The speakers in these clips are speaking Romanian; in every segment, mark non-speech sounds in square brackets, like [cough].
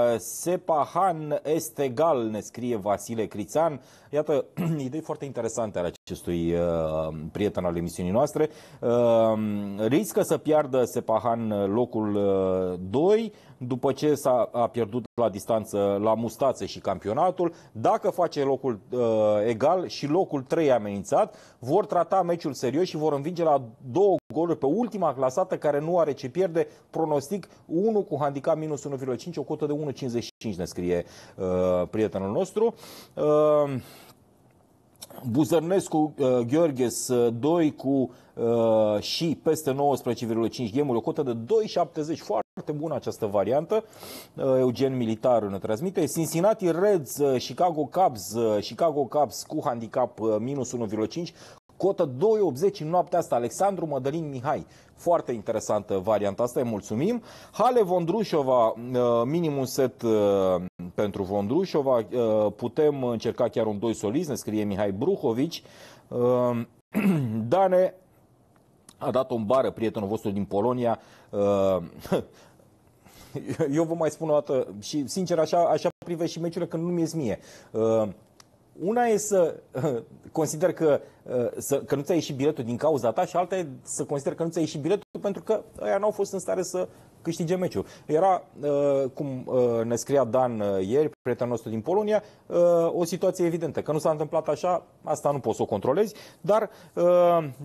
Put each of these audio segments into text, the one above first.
Uh, Sepahan egal, ne scrie Vasile Crițan. Iată, [clears throat] idei foarte interesante ale acestui uh, prieten al emisiunii noastre, uh, riscă să piardă Sepahan locul 2 uh, după ce s-a pierdut la distanță, la mustață și campionatul. Dacă face locul egal și locul 3 amenințat, vor trata meciul serios și vor învinge la două goluri pe ultima clasată care nu are ce pierde. Pronostic 1 cu handicap minus 1,5, o cotă de 1,55 ne scrie prietenul nostru. Buzărnescu uh, Gheorghes 2 uh, cu uh, și peste 19,5 gemuri, o cotă de 2,70, foarte bună această variantă. Uh, Eugen Militar ne transmite. Cincinnati Reds, uh, Chicago Cubs, uh, Chicago Cubs cu handicap minus 1,5, Cotă 2,80 în noaptea asta. Alexandru Mădălin Mihai. Foarte interesantă varianta asta, îi mulțumim. Hale Vondrușova, uh, minim un set uh, pentru Vondrușova. Uh, putem încerca chiar un 2 solist, ne scrie Mihai Bruhovici. [clears throat] Dane a dat o bară prietenul vostru din Polonia. [laughs] Eu vă mai spun o dată și sincer așa, așa privesc și meciurile când nu mi-e mie una e să uh, consider că, uh, să, că nu ți-a ieșit biletul din cauza ta și alta e să consider că nu ți-a ieșit biletul pentru că ăia n-au fost în stare să câștige meciul. Era, uh, cum ne scria Dan ieri, prietenul nostru din Polonia, o situație evidentă. Că nu s-a întâmplat așa, asta nu poți să o controlezi, dar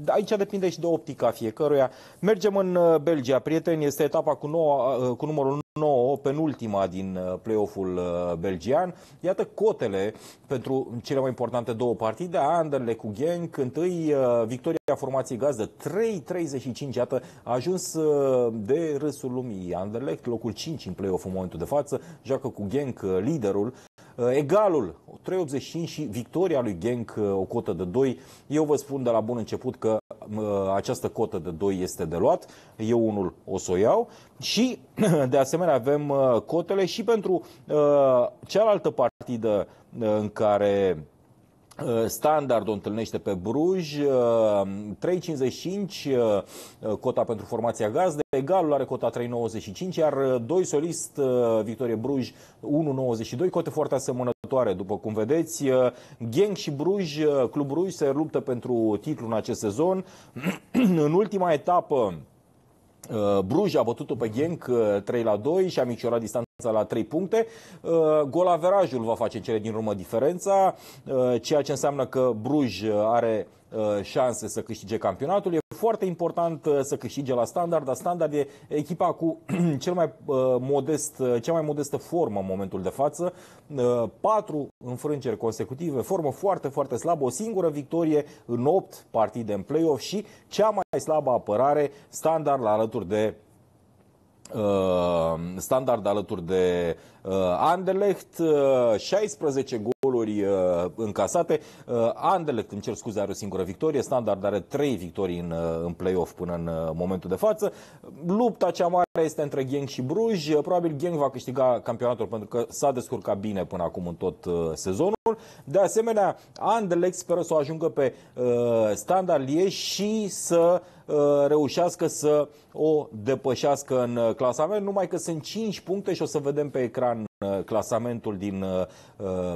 aici depinde și de optica fiecăruia. Mergem în Belgia, prieteni, este etapa cu, noua, cu numărul 9, penultima din uh, play-off-ul uh, belgian. Iată cotele pentru cele mai importante două partide, Anderle cu Genk, întâi uh, victoria a formației gazdă 3-35, iată, a ajuns uh, de râsul lumii Anderlecht, locul 5 în play-off în momentul de față, joacă cu Genk uh, liderul, uh, egalul 3-85 și victoria lui Genk o cotă de 2. Eu vă spun de la bun început că această cotă de 2 este de luat, eu unul o să o iau și [clears throat] de asemenea avem cotele și pentru cealaltă partidă în care Uh, Standard o întâlnește pe Bruj, 3.55 uh, uh, cota pentru formația gazdă, egalul are cota 3.95, iar doi solist Victorie Bruj 1.92, cote foarte asemănătoare, după cum vedeți. Geng și Bruj, Club Bruj se luptă pentru titlu în acest sezon. [clears throat] în ultima etapă, Bruj a bătut-o pe Genk 3 la 2 și a micșorat distanța la 3 puncte. Uh, gol averajul va face în cele din urmă diferența, uh, ceea ce înseamnă că Bruj are uh, șanse să câștige campionatul. E foarte important să câștige la Standard, dar Standard e echipa cu [clears throat] cel mai modest, cea mai modestă formă în momentul de față. Patru înfrângeri consecutive, formă foarte, foarte slabă, o singură victorie în 8 partide în play-off și cea mai slabă apărare Standard la alături de Uh, standard alături de uh, Anderlecht, 16 uh, goluri încasate. Anderlecht, îmi cer scuze, are o singură victorie, standard are 3 victorii în, în play-off până în momentul de față. Lupta cea mare este între Geng și Bruj. Probabil Geng va câștiga campionatul pentru că s-a descurcat bine până acum în tot uh, sezonul. De asemenea, Anderlecht speră să o ajungă pe uh, Standard Liege și să uh, reușească să o depășească în uh, clasament, numai că sunt 5 puncte și o să vedem pe ecran uh, clasamentul din uh,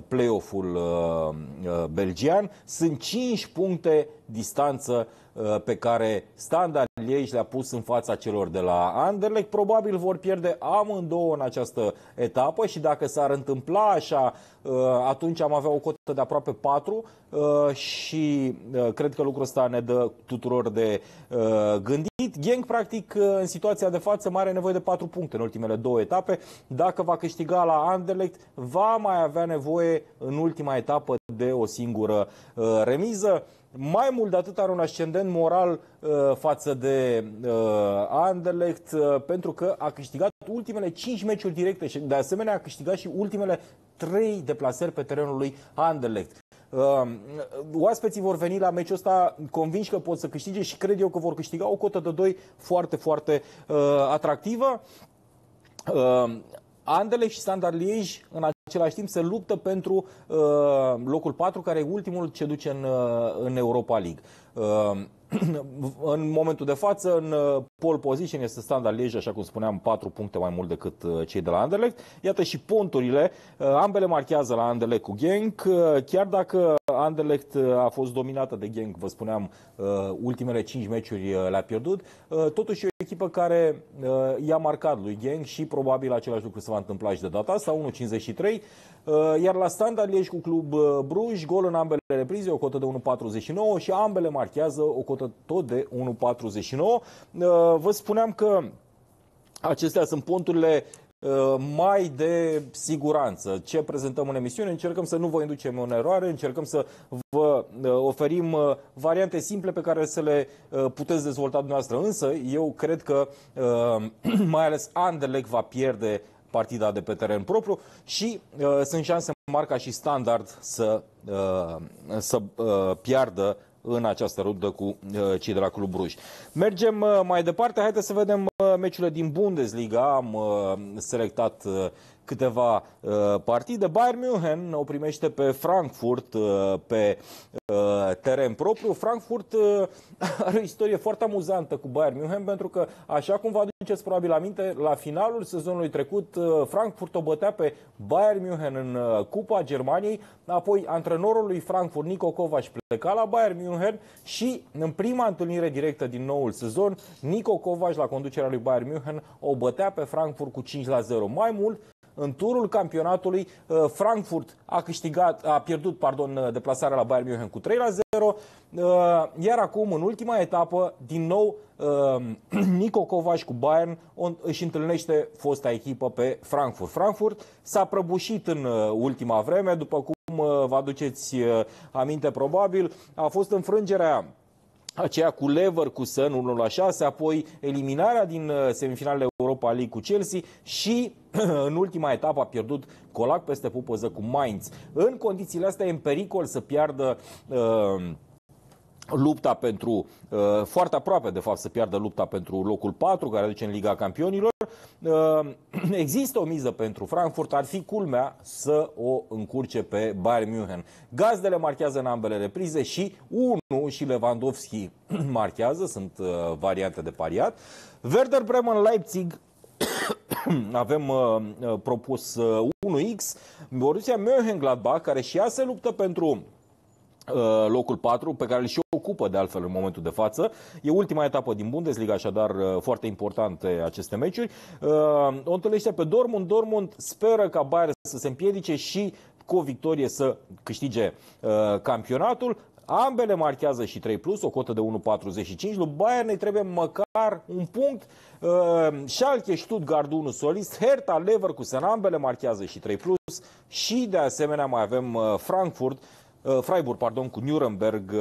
play-off-ul uh, belgian. Sunt 5 puncte distanță uh, Uh, pe care Standard Liege le-a pus în fața celor de la Anderlecht. Probabil vor pierde amândouă în această etapă și dacă s-ar întâmpla așa, uh, atunci am avea o cotă de aproape 4 uh, și cred că lucrul ăsta ne dă tuturor de gândit. Genk, practic, în situația de față, mai are nevoie de 4 puncte în ultimele două etape. Dacă va câștiga la Anderlecht, va mai avea nevoie în ultima etapă de o singură remiză mai mult de atât are un ascendent moral uh, față de uh, Anderlecht uh, pentru că a câștigat ultimele 5 meciuri directe și de asemenea a câștigat și ultimele 3 deplasări pe terenul lui Anderlecht. Uh, oaspeții vor veni la meciul ăsta convinși că pot să câștige și cred eu că vor câștiga o cotă de 2 foarte, foarte uh, atractivă. Uh, Anderlecht și Standard Liege în același timp se luptă pentru uh, locul 4, care e ultimul ce duce în, uh, în Europa League. Ehm, [clears throat] în momentul de față, în uh, pole position este Standard lege, așa cum spuneam, 4 puncte mai mult decât uh, cei de la Anderlecht. Iată și ponturile, uh, ambele marchează la Anderlecht cu Genk, chiar dacă Anderlecht a fost dominată de Genk, vă spuneam, ultimele 5 meciuri le-a pierdut, totuși e o echipă care i-a marcat lui Genk și probabil același lucru se va întâmpla și de data asta, 1.53, iar la Standard ești cu Club Bruj, gol în ambele reprize, o cotă de 1.49 și ambele marchează o cotă tot de 1,49. Uh, vă spuneam că acestea sunt ponturile uh, mai de siguranță. Ce prezentăm în emisiune? Încercăm să nu vă inducem în eroare, încercăm să vă uh, oferim variante simple pe care să le puteți dezvolta dumneavoastră. Însă, eu cred că [clears throat] mai ales Anderlec va pierde partida de pe teren propriu și sunt șanse marca și standard să, să piardă în această ruptă cu uh, cei de la Club Bruj. Mergem uh, mai departe, haideți să vedem uh, meciurile din Bundesliga. Am selectat câteva uh, partide. Bayern München o primește pe Frankfurt uh, pe uh, teren propriu. Frankfurt uh, [laughs] are o istorie foarte amuzantă cu Bayern München pentru că, așa cum vă aduceți probabil aminte, la finalul sezonului trecut uh, Frankfurt o bătea pe Bayern München în uh, Cupa Germaniei, apoi antrenorul lui Frankfurt, Nico Kovac, pleca la Bayern München și în prima întâlnire directă din noul sezon, Nico Kovac la conducerea lui Bayern München o bătea pe Frankfurt cu 5 la 0. Mai mult, în turul campionatului, uh, Frankfurt a câștigat, a pierdut, pardon, uh, deplasarea la Bayern München cu 3 la 0, uh, iar acum, în ultima etapă, din nou, [clears throat] Nico Kovac cu Bayern își întâlnește fosta echipă pe Frankfurt. Frankfurt s-a prăbușit în ultima vreme, după cum vă aduceți aminte probabil, a fost înfrângerea aceea cu Lever, cu Sun 1 la 6, apoi eliminarea din uh, semifinalele Europa League cu Chelsea și [clears throat] în ultima etapă a pierdut Colac peste pupăză cu Mainz. În condițiile astea e în pericol să piardă uh, lupta pentru, uh, foarte aproape de fapt să piardă lupta pentru locul 4 care duce în Liga Campionilor. Uh, [clears throat] există o miză pentru Frankfurt, ar fi culmea să o încurce pe Bayern München. Gazdele marchează în ambele reprize și un și Lewandowski [clears throat] marchează, sunt uh, variante de pariat. Werder Bremen Leipzig [clears throat] avem uh, uh, propus uh, 1x. Borussia Mönchengladbach, care și ea se luptă pentru uh, locul 4, pe care îl și ocupă de altfel în momentul de față. E ultima etapă din Bundesliga, așadar uh, foarte importante aceste meciuri. O întâlnește pe Dortmund. Dortmund speră ca Bayern să se împiedice și cu o victorie să câștige campionatul. Ambele marchează și 3 plus, o cotă de 1,45. Lui Bayern ne trebuie măcar un punct. Uh, Schalke, Stuttgart 1 solist, Hertha, Leverkusen, ambele marchează și 3 plus. Și de asemenea mai avem uh, Frankfurt, uh, Freiburg, pardon, cu Nuremberg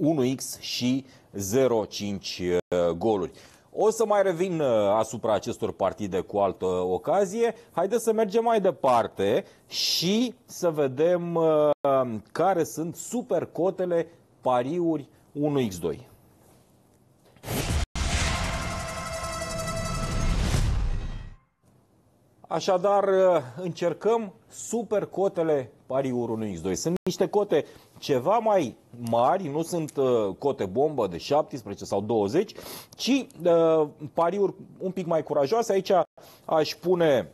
uh, 1x și 0,5 uh, goluri. O să mai revin uh, asupra acestor partide cu altă ocazie. Haideți să mergem mai departe și să vedem uh, care sunt supercotele pariuri 1x2. Așadar, uh, încercăm super cotele pariurului x2. Sunt niște cote ceva mai mari, nu sunt uh, cote bombă de 17 sau 20, ci uh, pariuri un pic mai curajoase. Aici aș pune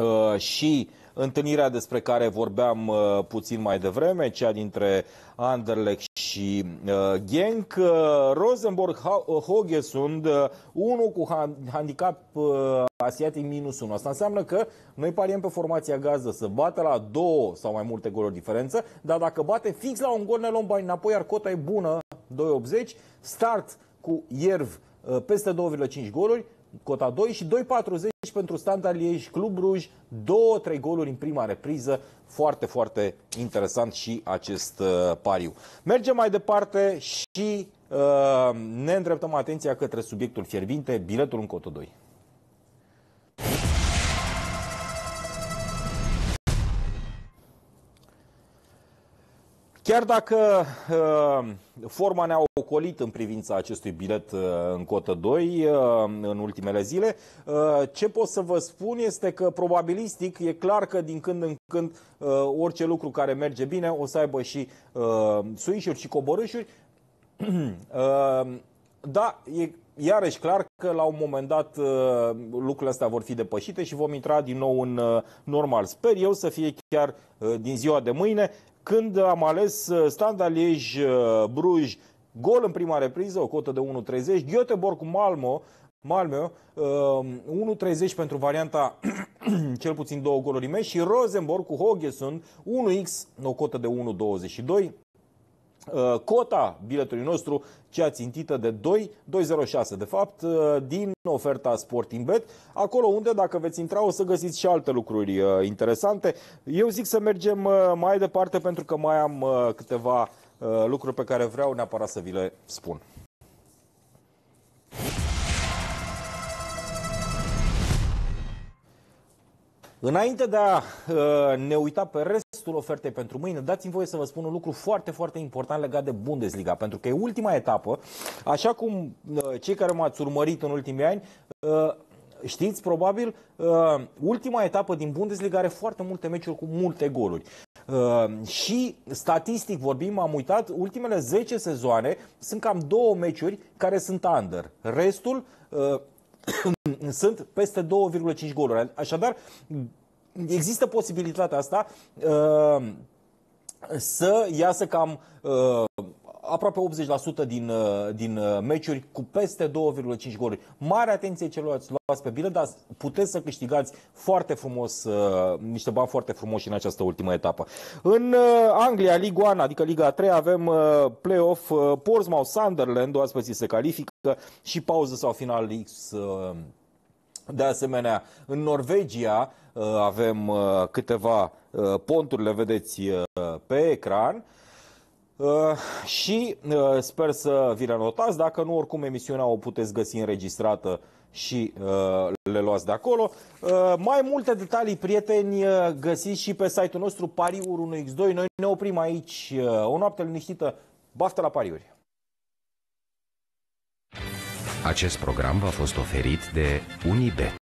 uh, și întâlnirea despre care vorbeam uh, puțin mai devreme, cea dintre Anderlecht și uh, Genk, uh, Rosenborg, uh, sunt uh, unul cu han- handicap uh, asiatic minus 1. Asta înseamnă că noi pariem pe formația gazdă să bată la două sau mai multe goluri diferență, dar dacă bate fix la un gol ne luăm bani înapoi, iar cota e bună, 2,80. Start cu Ierv uh, peste 2,5 goluri, cota 2 și 2.40 pentru Standard Liege, Club Ruj, 2-3 goluri în prima repriză. Foarte, foarte interesant și acest uh, pariu. Mergem mai departe și uh, ne îndreptăm atenția către subiectul fierbinte, biletul în cota 2. Chiar dacă uh, forma ne-a ocolit în privința acestui bilet uh, în cotă 2 uh, în ultimele zile, uh, ce pot să vă spun este că probabilistic e clar că din când în când uh, orice lucru care merge bine o să aibă și uh, suișuri și coborâșuri. [clears throat] da, e iarăși clar că la un moment dat lucrurile astea vor fi depășite și vom intra din nou în normal. Sper eu să fie chiar din ziua de mâine când am ales uh, Standard Liege, uh, Bruj, gol în prima repriză, o cotă de 1.30, Göteborg cu Malmo, Malmö, 1.30 uh, pentru varianta [clears throat] cel puțin două goluri mei și Rosenborg cu Hogesund, 1x, o cotă de 1.22. Uh, cota biletului nostru, cea țintită de 2, 206 de fapt, uh, din oferta Sportingbet, acolo unde dacă veți intra o să găsiți și alte lucruri uh, interesante. Eu zic să mergem mai departe pentru că mai am câteva lucruri pe care vreau neapărat să vi le spun. Înainte de a uh, ne uita pe restul ofertei pentru mâine, dați-mi voie să vă spun un lucru foarte, foarte important legat de Bundesliga, pentru că e ultima etapă. Așa cum uh, cei care m-ați urmărit în ultimii ani uh, știți, probabil, ultima etapă din Bundesliga are foarte multe meciuri cu multe goluri. Uh, și statistic vorbim, am uitat, ultimele 10 sezoane sunt cam două meciuri care sunt under. Restul uh, [coughs] sunt peste 2,5 goluri. Așadar, există posibilitatea asta uh, să iasă cam uh, aproape 80% din, uh, din uh, meciuri cu peste 2,5 goluri. Mare atenție celor luați pe bilă, dar puteți să câștigați foarte frumos, uh, niște bani foarte frumoși în această ultimă etapă. În Anglia, Liga 1, adică Liga 3, avem play-off Portsmouth, Sunderland, oaspeții se califică și pauză sau final X de asemenea, în Norvegia avem câteva ponturi, le vedeți pe ecran. Uh, și uh, sper să vi le notați, dacă nu, oricum emisiunea o puteți găsi înregistrată și uh, le luați de acolo. Uh, mai multe detalii, prieteni, uh, găsiți și pe site-ul nostru pariuri 1x2. Noi ne oprim aici. Uh, o noapte liniștită. Baftă la pariuri! Acest program v-a fost oferit de Unibet